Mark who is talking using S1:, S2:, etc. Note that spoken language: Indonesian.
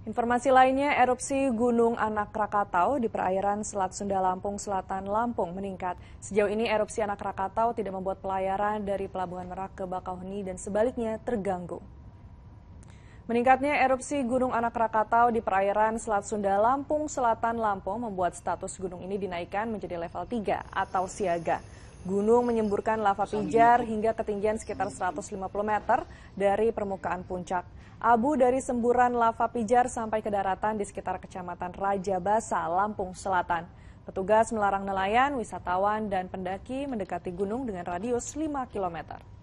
S1: Informasi lainnya, erupsi Gunung Anak Krakatau di perairan Selat Sunda Lampung Selatan Lampung meningkat. Sejauh ini erupsi Anak Krakatau tidak membuat pelayaran dari Pelabuhan Merak ke Bakauheni dan sebaliknya terganggu. Meningkatnya erupsi Gunung Anak Krakatau di perairan Selat Sunda Lampung Selatan Lampung membuat status gunung ini dinaikkan menjadi level 3 atau siaga. Gunung menyemburkan lava pijar hingga ketinggian sekitar 150 meter dari permukaan puncak. Abu dari semburan lava pijar sampai ke daratan di sekitar kecamatan Raja Basa, Lampung Selatan. Petugas melarang nelayan, wisatawan, dan pendaki mendekati gunung dengan radius 5 kilometer.